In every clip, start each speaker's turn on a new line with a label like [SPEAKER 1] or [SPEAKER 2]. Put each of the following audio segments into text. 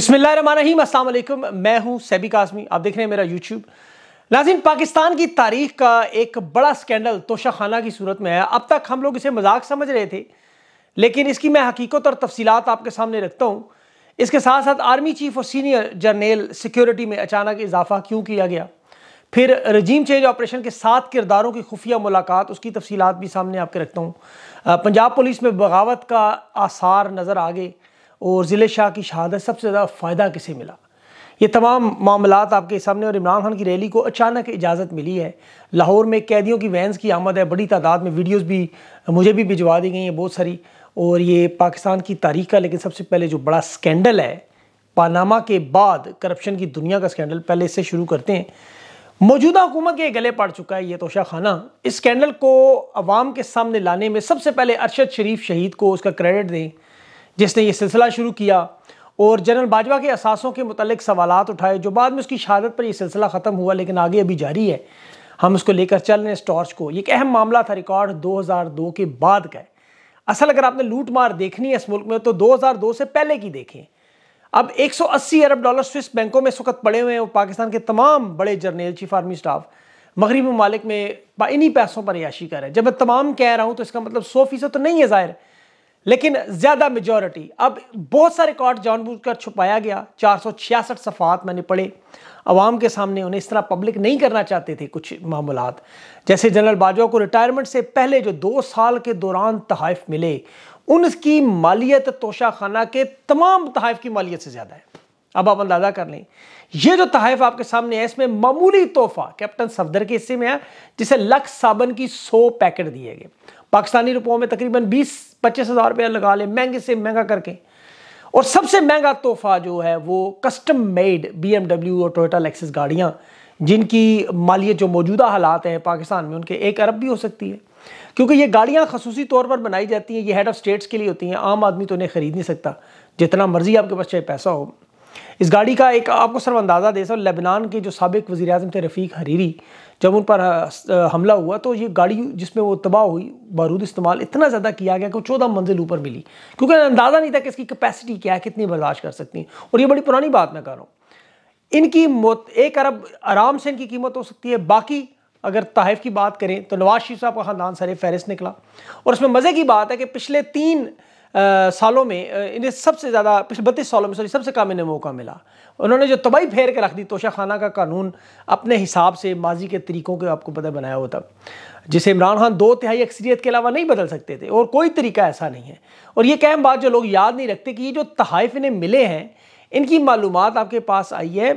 [SPEAKER 1] बिस्मिल्लाम मैं हूं सैबी काजमी आप देख रहे हैं मेरा यूट्यूब नाजिन पाकिस्तान की तारीख का एक बड़ा स्कैंडल तोशा खाना की सूरत में है अब तक हम लोग इसे मजाक समझ रहे थे लेकिन इसकी मैं हकीकत और तफसीत आपके सामने रखता हूँ इसके साथ साथ आर्मी चीफ और सीनियर जर्नेल सिक्योरिटी में अचानक इजाफा क्यों किया गया फिर रजीम चेंज ऑपरेशन के सात किरदारों की खुफिया मुलाकात उसकी तफसीत भी सामने आपके रखता हूँ पंजाब पुलिस में बगावत का आसार नज़र आ गए और ज़िले शाह की शहादत सबसे ज़्यादा फ़ायदा किसे मिला ये तमाम मामला आपके सामने और इमरान खान की रैली को अचानक इजाज़त मिली है लाहौर में कैदियों की वैन्स की आमद है बड़ी तादाद में वीडियोज़ भी मुझे भी भिजवा दी गई हैं बहुत सारी और ये पाकिस्तान की तारीख का लेकिन सबसे पहले जो बड़ा स्कैंडल है पानामा के बाद करप्शन की दुनिया का स्कैंडल पहले इससे शुरू करते हैं मौजूदा हुकूमत के गले पड़ चुका है ये तोशा खाना इस स्कैंडल को अवाम के सामने लाने में सबसे पहले अरशद शरीफ शहीद को उसका क्रेडिट दें जिसने ये सिलसिला शुरू किया और जनरल बाजवा के असासों के मतलब सवाल उठाए जो बाद में उसकी शहादत पर यह सिलसिला ख़त्म हुआ लेकिन आगे अभी जारी है हम उसको लेकर चल रहे हैं टॉर्च को एक अहम मामला था रिकॉर्ड 2002 के बाद का असल अगर आपने लूट मार देखनी है इस मुल्क में तो 2002 से पहले की देखें अब 180 अरब डॉलर स्विस बैंकों में इस वक्त पड़े हुए हैं और पाकिस्तान के तमाम बड़े जर्नेल चीफ आर्मी स्टाफ मगरबी ममालिक में इन्हीं पैसों पर याशी कर रहे हैं जब मैं तमाम कह रहा हूँ तो इसका मतलब सौ फीसद तो नहीं है ज़ाहिर लेकिन ज़्यादा मेजोरिटी अब बहुत सारे रिकॉर्ड जानबूझकर छुपाया गया चार सौ छियासठ सफ़ात मैंने पढ़े अवाम के सामने उन्हें इस तरह पब्लिक नहीं करना चाहते थे कुछ मामला जैसे जनरल बाजवा को रिटायरमेंट से पहले जो दो साल के दौरान तहफ़ मिले उनकी मालियत तोशा खाना के तमाम तहफ़ की मालियत से ज़्यादा है अब आप अंदाज़ा कर लें यह जो तहफ़ आपके सामने है इसमें मामूली तोहफ़ा कैप्टन सफदर के हिस्से में है जिसे लक्स साबन की सौ पैकेट दिए गए पाकिस्तानी रुपयों में तकरीबन बीस पच्चीस हज़ार रुपया लगा ले महंगे से महंगा करके और सबसे महंगा तोहफा जो है वो कस्टम मेड बी और टोटा लेक्सिस गाड़ियाँ जिनकी मालियत जो मौजूदा हालात हैं पाकिस्तान में उनके एक अरब भी हो सकती है क्योंकि ये गाड़ियाँ खसूसी तौर पर बनाई जाती हैं ये हेड ऑफ स्टेट्स के लिए होती हैं आम आदमी तो इन्हें ख़रीद नहीं सकता जितना मर्जी आपके पास चाहे पैसा हो इस गाड़ी का एक आपको सर अंदाज़ा दे सर लेबनान के जो सबक वजी अजम थे रफ़ीक हरीरी जब उन पर हमला हुआ तो ये गाड़ी जिसमें वो तबाह हुई बारूद इस्तेमाल इतना ज़्यादा किया गया कि वो चौदह मंजिल ऊपर मिली क्योंकि अंदाज़ा नहीं था कि इसकी कैपेसिटी क्या है कितनी बर्दाश्त कर सकती है और ये बड़ी पुरानी बात मैं कर रहा हूँ इनकी एक अरब आराम से इनकी कीमत हो सकती है बाकी अगर तहफ़ की बात करें तो नवाज शरीफ साहब का ख़ानदान सर फहरिस्त निकला और उसमें मज़े की बात है कि पिछले तीन आ, सालों में इन्हें सबसे ज़्यादा पिछले बत्तीस सालों में सॉरी सबसे कम इन्हें मौका मिला उन्होंने जो तबाही फेर के रख दी तोशा खाना का कानून अपने हिसाब से माजी के तरीकों के आपको पता बनाया होता जिसे इमरान खान दो तिहाई अक्सरियत के अलावा नहीं बदल सकते थे और कोई तरीका ऐसा नहीं है और ये कहम बात जो लोग याद नहीं रखते कि ये जो तहफ़ इन्हें मिले हैं इनकी मालूम आपके पास आई है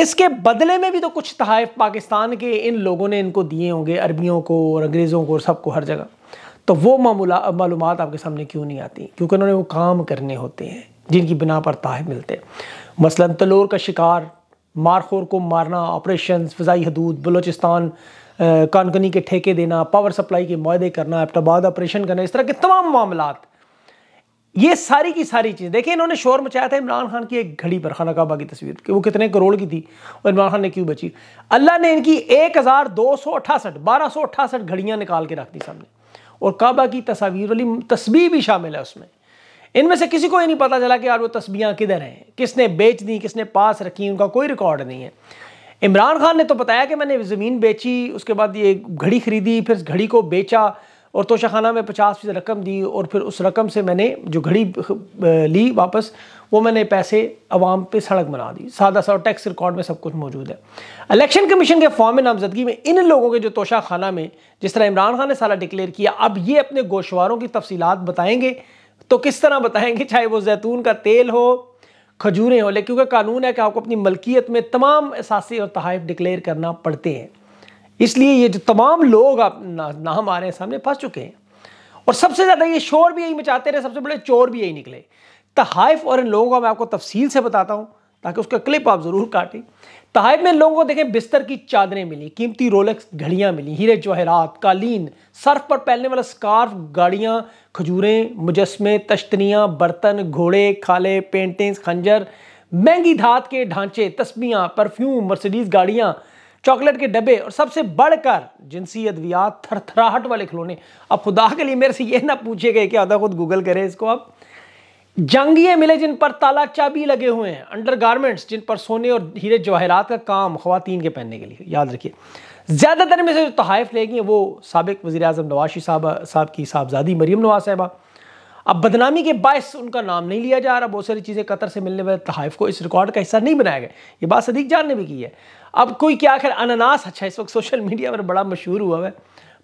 [SPEAKER 1] इसके बदले में भी तो कुछ तहफ़ पाकिस्तान के इन लोगों ने इनको दिए होंगे अरबियों को और अंग्रेज़ों को और सबको हर जगह तो वो मामूला मालूम आपके सामने क्यों नहीं आती क्योंकि उन्होंने वो काम करने होते हैं जिनकी बिना पर ताहे मिलते हैं मसलन तलोर का शिकार मारखोर को मारना ऑपरेशन फ़जाई हदूद बलोचिस्तान कानकनी के ठेके देना पावर सप्लाई के माहे करना एबटाबाद ऑपरेशन करना इस तरह के तमाम मामला ये सारी की सारी चीज़ें देखिए इन्होंने शोर मचाया था इमरान खान की एक घड़ी पर खाना काबा की तस्वीर कि वो कितने करोड़ की थी और इमरान खान ने क्यों बची अल्लाह ने इनकी एक हज़ार दो सौ अट्ठासठ बारह सौ अट्ठासठ घड़ियाँ निकाल के रख दी सामने और काबा की तस्वीर वाली तस्बी भी शामिल है उसमें इनमें से किसी को ये नहीं पता चला कि यार वो तस्बियाँ किधर हैं किसने बेच दी किसने पास रखी उनका कोई रिकॉर्ड नहीं है इमरान खान ने तो बताया कि मैंने ज़मीन बेची उसके बाद ये घड़ी खरीदी फिर घड़ी को बेचा और तोशाखाना में पचास फीसद रकम दी और फिर उस रकम से मैंने जो घड़ी ली वापस वो मैंने पैसे अवाम पे सड़क बना दी सादा सा और टैक्स रिकॉर्ड में सब कुछ मौजूद है इलेक्शन कमीशन के फॉर्म नामजदगी में इन लोगों के जो तोशाखाना में जिस तरह इमरान खान ने सारा डिक्लेयर किया अब ये अपने गोशवारों की तफसीत बताएंगे तो किस तरह बताएंगे चाहे वो जैतून का तेल हो खजूरें हो लेकिन क्योंकि कानून है कि आपको अपनी मलकियत में तमाम असासी और तहफ़ डिक्लेयर करना पड़ते हैं इसलिए ये जो तमाम लोग आप ना, रहे हैं सामने फंस चुके हैं और सबसे ज़्यादा ये शोर भी यही मचाते रहे सबसे बड़े चोर भी यही निकले तहाइफ और इन लोगों का मैं आपको तफसील से बताता हूँ ताकि उसका क्लिप आप ज़रूर काटें तहाइफ में लोगों को देखें बिस्तर की चादरें मिली कीमती रोलेक्स घड़ियाँ मिली हीरे जवाहरात कालीन सर्फ पर पहनने वाला स्कार्फ गाड़ियाँ खजूरें मुजस्मे तश्तनियाँ बर्तन घोड़े खाले पेंटिंग्स खंजर महंगी धात के ढांचे तस्बियाँ परफ्यूम मर्सिडीज़ गाड़ियाँ चॉकलेट के डब्बे और सबसे बढ़कर जिनसी अद्वियात थरथराहट वाले खिलौने अब खुदा के लिए मेरे से ये ना पूछे गए कि आधा खुद गूगल करे इसको अब जंगिए मिले जिन पर ताला चाबी लगे हुए हैं अंडर गारमेंट्स जिन पर सोने और हीरे जवाहरात का काम खुवान के पहनने के लिए याद रखिए ज़्यादातर में से जो तहफ़ लेगी वो सबक वजी अजम नवाशी साहब साहब की साहबजादी मरीम नवाज साहबा अब बदनामी के बायस उनका नाम नहीं लिया जा रहा बहुत सारी चीज़ें कतर से मिलने वाले तहफ़ को इस रिकॉर्ड का हिस्सा नहीं बनाया गया ये बात सदीक जान ने भी की है अब कोई क्या खैर अनानास अच्छा इस वक्त सोशल मीडिया पर बड़ा मशहूर हुआ है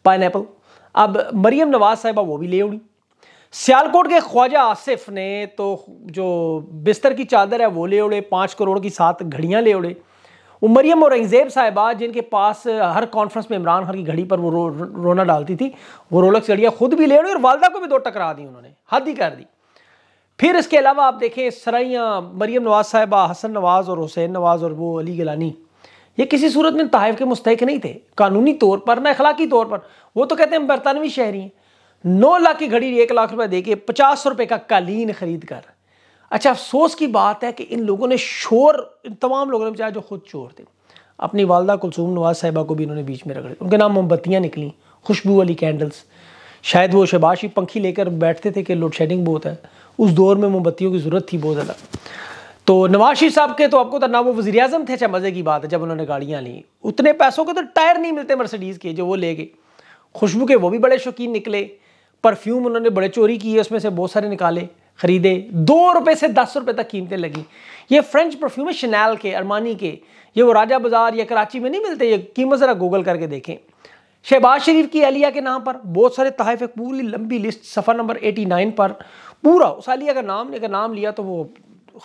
[SPEAKER 1] पाइन अब मरीम नवाज़ साहिबा वो भी ले उड़ी सियालकोट के ख्वाजा आसिफ ने तो जो बिस्तर की चादर है वो ले उड़े पाँच करोड़ की सात घड़ियाँ ले उड़े वो मरियम औरंगज़ेब साहिबा जिनके पास हर कॉन्फ्रेंस में इमरान खान की घड़ी पर वो रो, रोना डालती थी वो रोलक घड़ियाँ खुद भी ले और वालदा को भी दो टकरा दी उन्होंने हद ही कर दी फिर इसके अलावा आप देखें सराइयाँ मरियम नवाज़ साहिबा हसन नवाज़ और हुसैन नवाज़ और वो अली गलानी ये किसी सूरत में तहफ़ के मुस्तक नहीं थे कानूनी तौर पर ना अखलाकी तौर पर वो तो कहते हैं बरतानवी शहरी हैं नौ लाख की घड़ी एक लाख रुपये दे के पचास रुपये का कालीन खरीद कर अच्छा अफसोस की बात है कि इन लोगों ने शोर इन तमाम लोगों ने बचाया जो खुद चोर थे अपनी वालदा कुलसूम नवाज साहिबा को भी इन्होंने बीच में रगड़े उनके नाम मोमबत्तियाँ निकली खुशबू वाली कैंडल्स शायद वो शबाशी पंखी लेकर बैठते थे कि लोड शेडिंग बहुत है उस दौर में मोमबत्तियों की ज़रूरत थी बहुत ज़्यादा तो नवाज शरीफ साहब के तो आपको तो ना वो वजी अजम थे चाहे अच्छा, मज़े की बात है जब उन्होंने गाड़ियाँ ली उतने पैसों के तो टायर नहीं मिलते मर्सडीज़ के जो वो ले गए खुशबू के वो भी बड़े शौकीन निकले परफ्यूम उन्होंने बड़े चोरी किए उसमें से बहुत सारे निकाले खरीदे दो रुपए से दस रुपए तक कीमतें लगी ये फ्रेंच परफ्यूम है शनैल के अरमानी के ये वो राजा बाजार या कराची में नहीं मिलते ये कीमत ज़रा गूगल करके देखें शहबाज शरीफ की अलिया के नाम पर बहुत सारे तहफ़ है पूरी लंबी लिस्ट सफ़र नंबर 89 पर पूरा उस अलिया का नाम अगर नाम लिया तो वो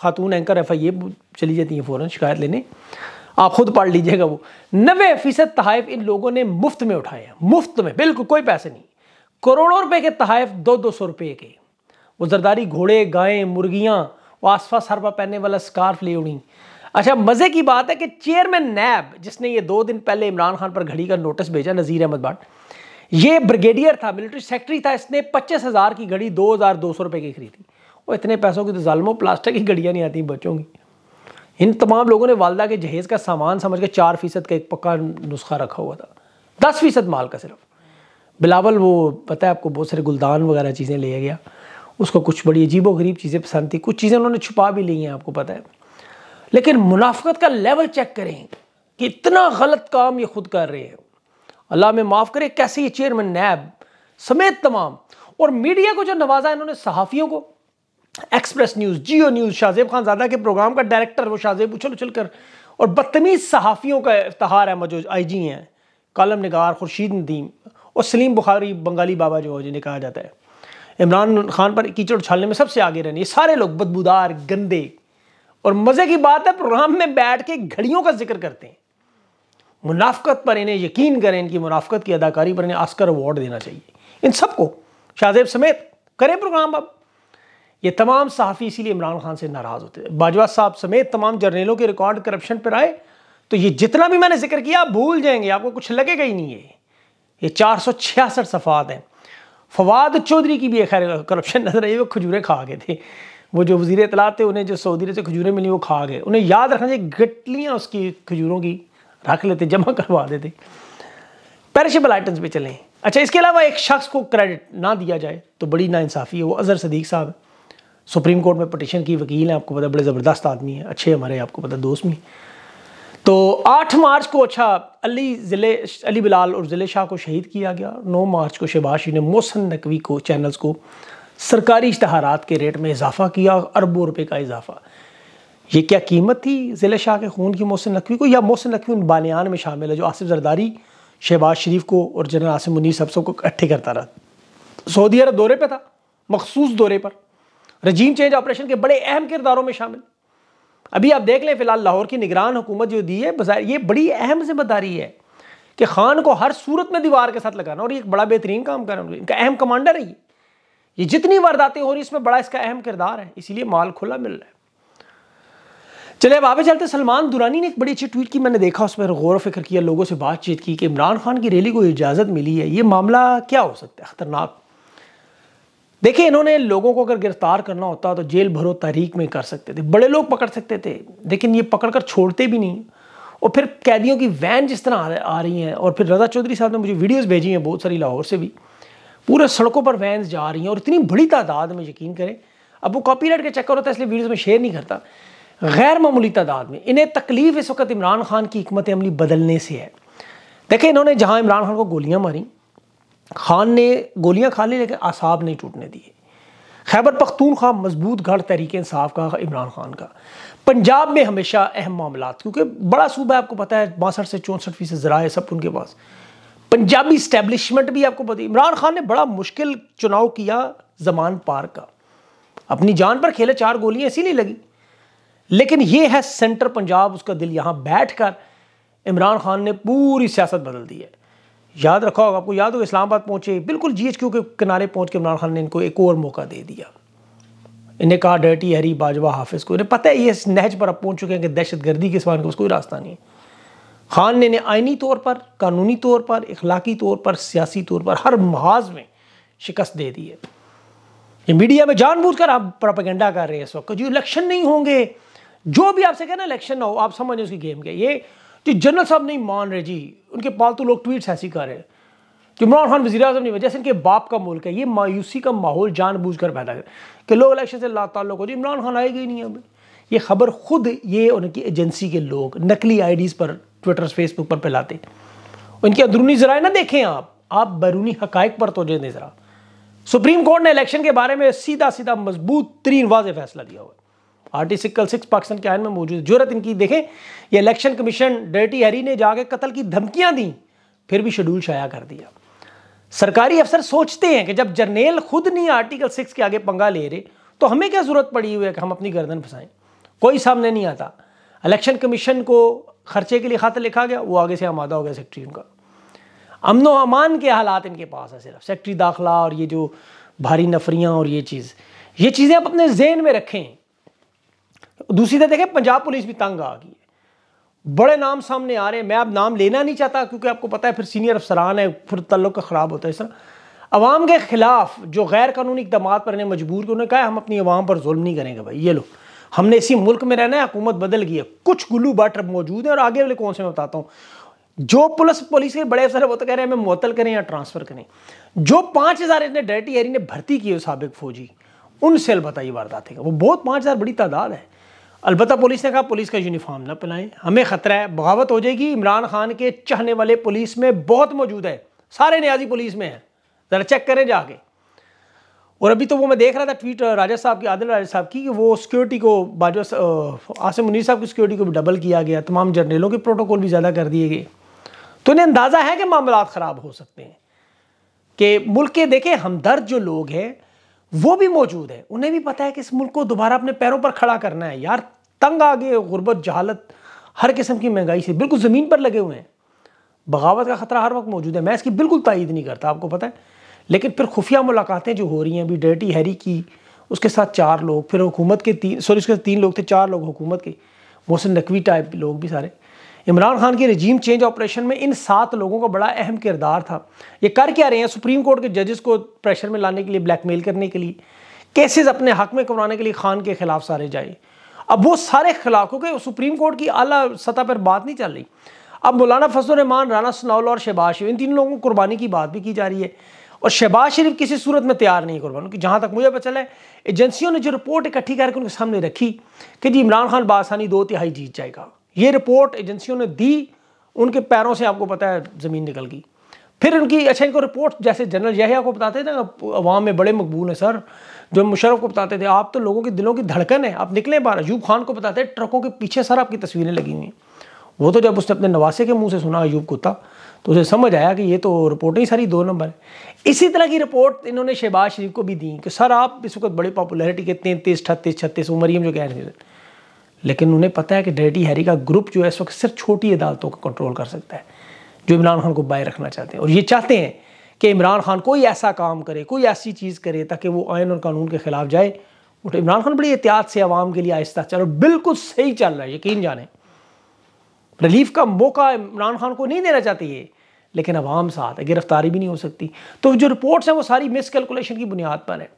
[SPEAKER 1] खातून एंकर एफ आई ए चली जाती है फ़ौरन शिकायत लेने आप ख़ुद पढ़ लीजिएगा वो नबे फ़ीसद तहफ़ इन लोगों ने मुफ्त में उठाए हैं मुफ्त में बिल्कुल कोई पैसे नहीं करोड़ों रुपए के तहफ़ दो दो सौ रुपये के वो जरदारी घोड़े गायें मुर्गियाँ वो आसपास हर बार पहनने वाला स्कार्फ ले उड़ी अच्छा मज़े की बात है कि चेयरमैन नैब जिसने ये दो दिन पहले इमरान खान पर घड़ी का नोटिस भेजा नज़ीर अहमद भाट ये ब्रिगेडियर था मिलिट्री सेक्रेटरी था इसने पच्चीस हज़ार की घड़ी दो हज़ार दो सौ रुपये की खरीदी और इतने पैसों की तो जालमो प्लास्टिक की घड़ियाँ नहीं आती बच्चों की इन तमाम लोगों ने वालदा के जहेज़ का सामान समझ के चार फ़ीसद का एक पक्का नुस्खा रखा हुआ था दस फ़ीसद माल का सिर्फ बिलावल वो पता है आपको बहुत सारे गुलदान वगैरह चीज़ें ले गया उसको कुछ बड़ी अजीब गरीब चीज़ें पसंद थी कुछ चीज़ें उन्होंने छुपा भी ली हैं आपको पता है लेकिन मुनाफत का लेवल चेक करें कि इतना गलत काम ये खुद कर रहे हैं अल्लाह में माफ़ करे कैसे ये चेयरमैन नैब समेत तमाम और मीडिया को जो नवाजा इन्होंने सहाफ़ियों को Express News Geo News Shahzeb Khan ज्यादा के प्रोग्राम का डायरेक्टर वो शाहजेब उछल उछल कर और बदतमीज़ सहाफ़ियों का इफ्तार है मजो आई जी हैं कलम नगार खुर्शीद नदीम और सलीम बुखारी बंगाली बाबा जो जिन्हें कहा जाता है इमरान खान पर कीचड़ उछालने में सबसे आगे रहने ये सारे लोग बदबूदार गंदे और मज़े की बात है प्रोग्राम में बैठ के घड़ियों का जिक्र करते हैं मुनाफ्त पर इन्हें यकीन करें इनकी मुनाफ्त की अदाकारी पर इन्हें आस्कर अवार्ड देना चाहिए इन सबको शाहजेब समेत करें प्रोग्राम अब ये तमाम सहाफ़ी इसीलिए इमरान खान से नाराज़ होते हैं बाजवा साहब समेत तमाम जर्नलों के रिकॉर्ड करप्शन पर आए तो ये जितना भी मैंने जिक्र किया आप भूल जाएंगे आपको कुछ लगेगा ही नहीं है ये चार सौ छियासठ सफ़ात हैं फवाद चौधरी की भी एक खैर करप्शन नजर आई वो खजूरें खा गए थे वो जो वजीर इतलात थे उन्हें जो सऊदी से खजूरें मिली वो खा गए उन्हें याद रखना चाहिए गटलियाँ उसकी खजूरों की रख लेते जमा करवा देते पेरिशेबल आइटम्स पर चलें अच्छा इसके अलावा एक शख्स को क्रेडिट ना दिया जाए तो बड़ी नाानसाफ़ी है वो अजहर सदीक साहब सुप्रीम कोर्ट में पटिशन की वकील हैं आपको पता बड़े ज़बरदस्त आदमी हैं अच्छे हमारे आपको पता दोस्त भी तो 8 मार्च को अच्छा अली ज़िले अली बिलाल और ज़िले शाह को शहीद किया गया नौ मार्च को शहबाज ने मोहसन नकवी को चैनल्स को सरकारी इश्तहार के रेट में इजाफा किया अरबों रुपये का इजाफा ये क्या कीमत थी ज़िले शाह के खून की मोहसिन नकवी को या मोहसिन नकवी उन बानियान में शामिल है जो आसिफ जरदारी शहबाज शरीफ को और जनरल आसिम मुनीर सब सबको इकट्ठे करता रहा सऊदी अरब दौरे पर था मखसूस दौरे पर रजीम चेंज ऑपरेशन के बड़े अहम किरदारों में शामिल अभी आप देख लें फिलहाल लाहौर की निगरान हुकूमत जो दी है ये बड़ी अहम जिम्मेदारी है कि खान को हर सूरत में दीवार के साथ लगाना और ये एक बड़ा बेहतरीन काम करना इनका अहम कमांडर है ये ये जितनी वारदातें हो रही इसमें बड़ा इसका अहम किरदार है इसीलिए माल खुला मिल रहा है चले अब आगे चलते सलमान दुरानी ने एक बड़ी अच्छी ट्वीट की मैंने देखा उसमें गौर फिक्र किया लोगों से बातचीत की कि इमरान खान की रैली को इजाज़त मिली है ये मामला क्या हो सकता है ख़तरनाक देखिए इन्होंने लोगों को अगर गिरफ्तार करना होता तो जेल भरो तहरीक में कर सकते थे बड़े लोग पकड़ सकते थे लेकिन ये पकड़ कर छोड़ते भी नहीं और फिर कैदियों की वैन जिस तरह आ रही हैं और फिर रजा चौधरी साहब ने मुझे वीडियोस भेजी हैं बहुत सारी लाहौर से भी पूरे सड़कों पर वैन जा रही हैं और इतनी बड़ी तादाद में यकीन करें अब वो राइट का चक्कर होता है इसलिए वीडियोज़ में शेयर नहीं करता गैर मामूली तादाद में इन्हें तकलीफ इस वक्त इमरान खान की हमत अमली बदलने से है देखें इन्होंने जहाँ इमरान खान को गोलियाँ मारी खान ने गोलियां खा ली लेकिन आसाब नहीं टूटने दिए खैबर पख्तूनख्वा मजबूत गढ़ तहरीक इंसाफ का इमरान खान का पंजाब में हमेशा अहम मामला क्योंकि बड़ा सूबा आपको पता है बासठ से चौंसठ फीसद ज़रा सब उनके पास पंजाबी स्टैब्लिशमेंट भी आपको पता इमरान खान ने बड़ा मुश्किल चुनाव किया जमान पार का अपनी जान पर खेले चार गोलियां नहीं लगी लेकिन ये है सेंटर पंजाब उसका दिल यहां बैठ कर इमरान खान ने पूरी सियासत बदल दी है याद रखा होगा आपको याद होगा इस्लामाबाद पहुंचे बिल्कुल क्यू के किनारे पहुंच के इमरान खान ने इनको एक और मौका दे दिया इन्हें कहा डर्टी हरी बाजवा हाफिज़ को इन्हें पता है ये नहज पर अब पहुंच चुके हैं कि दहशत गर्दी के सवाल का उसको रास्ता नहीं खान ने इन्हें आइनी तौर पर कानूनी तौर पर इखलाकी तौर पर सियासी तौर पर हर महाज में शिकस्त दे दी है ये मीडिया में जानबूझकर आप प्रोपागेंडा कर रहे हैं इस वक्त जो इलेक्शन नहीं होंगे जो भी आपसे कहना इलेक्शन ना हो आप समझ उसकी गेम के ये जी जनरल साहब नहीं मान रहे जी उनके पालतू लोग ट्वीट्स ऐसी कर रहे हैं कि इमरान खान वजी अजम नहीं जैसे इनके बाप का मुल्क है ये मायूसी का माहौल बूझ कर पैदा कर कि लोग इलेक्शन से ला तल्लुक हो जी इमरान खान आएगा ही नहीं अब ये खबर खुद ये उनकी एजेंसी के लोग नकली डीज पर ट्विटर फेसबुक पर फैलाते उनके अंदरूनी जराए ना देखें आप आप बैरूनी हक़ पर तोजह जरा सुप्रीम कोर्ट ने इलेक्शन के बारे में सीधा सीधा मजबूत तरीन वाज फैसला दिया हुआ आर्टिकल सिक्स पाकिस्तान के आयन में मौजूद है जरूरत इनकी देखें ये इलेक्शन कमीशन डर्टी हरी ने जाके कत्ल की धमकियां दी फिर भी शेड्यूल शाया कर दिया सरकारी अफसर सोचते हैं कि जब जर्नेल खुद नहीं आर्टिकल सिक्स के आगे पंगा ले रहे तो हमें क्या ज़रूरत पड़ी हुई है कि हम अपनी गर्दन फंसाएं कोई सामने नहीं आता इलेक्शन कमीशन को खर्चे के लिए खाता लिखा गया वो आगे से आमादा हो गया सेक्रेटरी उनका अमन अमान के हालात इनके पास है सिर्फ सेक्रेटरी दाखिला और ये जो भारी नफरियाँ और ये चीज़ ये चीज़ें आप अपने जेन में रखें दूसरी तरह देखें पंजाब पुलिस भी तंग आ गई है बड़े नाम सामने आ रहे हैं मैं अब नाम लेना नहीं चाहता क्योंकि आपको पता है फिर सीनियर अफसरान है फिर तल्लुक ख़राब होता है इस तरह अवाम के ख़िलाफ़ जो गैर कानूनी इकदाम पर इन्हें मजबूर किया उन्होंने कहा हम अपनी आवाम पर जुल्म नहीं करेंगे भाई ये लो हमने इसी मुल्क में रहना है हुकूमत बदल गई है कुछ गुल्लू बाटर मौजूद है और आगे वाले कौन से मैं बताता हूँ जो पुलिस पुलिस के बड़े अफसर वो तो कह रहे हैं हमें मुतल करें या ट्रांसफ़र करें जो पाँच हज़ार इतने डायरेक्ट एरी ने भर्ती किए सबक फौजी उनसे अलबत्ता ये वारदातें वो बहुत पाँच हज़ार बड़ी तादाद है अलबत्त पुलिस ने कहा पुलिस का यूनिफॉर्म ना पहनाएं हमें ख़तरा है बगावत हो जाएगी इमरान खान के चाहने वाले पुलिस में बहुत मौजूद है सारे न्याजी पुलिस में हैं ज़रा चेक करें जाके और अभी तो वो मैं देख रहा था ट्वीट राजा साहब की आदिल राजा साहब की कि वो सिक्योरिटी को बाजवा आसिम मुनीर साहब की सिक्योरिटी को भी डबल किया गया तमाम जर्नलों के प्रोटोकॉल भी ज़्यादा कर दिए गए तो इन्हें अंदाज़ा है कि मामला ख़राब हो सकते हैं कि मुल्क के देखें हमदर्द जो लोग हैं वो भी मौजूद है उन्हें भी पता है कि इस मुल्क को दोबारा अपने पैरों पर खड़ा करना है यार तंग आ गए गुर्बत जहालत हर किस्म की महंगाई से बिल्कुल ज़मीन पर लगे हुए हैं बगावत का ख़तरा हर वक्त मौजूद है मैं इसकी बिल्कुल तायद नहीं करता आपको पता है लेकिन फिर खुफिया मुलाकातें जो हो रही हैं अभी डेटी हैरी की उसके साथ चार लोग फिर हुकूमत के तीन सॉरी उसके तीन लोग थे चार लोग हुकूमत के मोहसिन नकवी टाइप लोग भी सारे इमरान खान की रजीम चेंज ऑपरेशन में इन सात लोगों का बड़ा अहम किरदार था ये कर क्या रहे हैं सुप्रीम कोर्ट के जजेस को प्रेशर में लाने के लिए ब्लैकमेल करने के लिए केसेस अपने हक में करवाने के लिए खान के खिलाफ सारे जाए अब वो सारे खिलाफ क्योंकि सुप्रीम कोर्ट की अला सतह पर बात नहीं चल रही अब मौलाना फजल रहमान राना सनाउल और शहबाज शरीफ इन तीन लोगों को कुर्बानी की बात भी की जा रही है और शहबाज शरीफ किसी सूरत में तैयार नहीं कुर्बान क्योंकि जहाँ तक मुझे पता चला है एजेंसियों ने जो रिपोर्ट इकट्ठी करके उनके सामने रखी कि जी इमरान खान बासानी दो तिहाई जीत जाएगा ये रिपोर्ट एजेंसियों ने दी उनके पैरों से आपको पता है ज़मीन निकल गई फिर उनकी अच्छा इनको रिपोर्ट जैसे जनरल जहिया को बताते थे ना अवाम में बड़े मकबूल हैं सर जो मुशरफ को बताते थे आप तो लोगों के दिलों की धड़कन है आप निकले बाहर अयूब खान को बताते हैं ट्रकों के पीछे सर आपकी तस्वीरें लगी हुई वो तो जब उसने अपने नवासे के मुंह से सुना अयूब कुत्ता तो उसे समझ आया कि ये तो रिपोर्ट ही सारी दो नंबर है इसी तरह की रिपोर्ट इन्होंने शहबाज शरीफ को भी दी कि सर आप इस वक्त बड़ी पॉपुलरिटी के तैंतीस अठतीस छत्तीस उमरियम जो कह रहे थे लेकिन उन्हें पता है कि डेडी हैरी का ग्रुप जो है इस वक्त सिर्फ छोटी अदालतों को कंट्रोल कर सकता है जो इमरान खान को बाय रखना चाहते हैं और ये चाहते हैं कि इमरान खान कोई ऐसा काम करे कोई ऐसी चीज़ करे ताकि वो आयन और कानून के ख़िलाफ़ जाए और इमरान खान बड़ी एहतियात से आवाम के लिए आहिस्ता चल बिल्कुल सही चल रहा है यकीन जाने रिलीफ का मौका इमरान खान को नहीं देना चाहती है लेकिन अवाम साथ है गिरफ्तारी भी नहीं हो सकती तो जो रिपोर्ट्स हैं वो सारी मिसकैलकुलेशन की बुनियाद पर है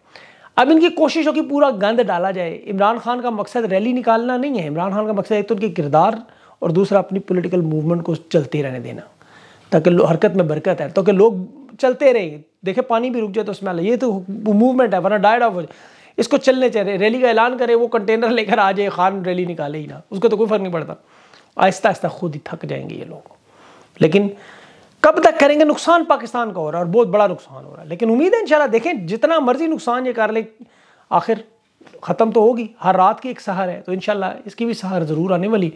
[SPEAKER 1] अब इनकी कोशिश हो कि पूरा गंद डाला जाए इमरान खान का मकसद रैली निकालना नहीं है इमरान खान का मकसद एक तो उनके किरदार और दूसरा अपनी पॉलिटिकल मूवमेंट को चलते रहने देना ताकि हरकत में बरकत है तो कि लोग चलते रहे देखे पानी भी रुक जाए तो स्मेल ये तो मूवमेंट है वरना डायड ऑफ इसको चलने चाहिए रैली का ऐलान करे वो कंटेनर लेकर आ जाए खान रैली निकाले ही ना उसको तो कोई फ़र्क नहीं पड़ता आहिस्ता आहिस्ता खुद ही थक जाएंगे ये लोग लेकिन कब तक करेंगे नुकसान पाकिस्तान का हो रहा है और बहुत बड़ा नुकसान हो रहा है लेकिन उम्मीद है इंशाल्लाह देखें जितना मर्जी नुकसान ये कर ले आखिर ख़त्म तो होगी हर रात की एक सहार है तो इन इसकी भी सहार ज़रूर आने वाली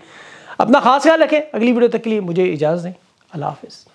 [SPEAKER 1] अपना खास ख्याल रखें अगली वीडियो तक के लिए मुझे इजाज़त दें अल्लाह हाफिज़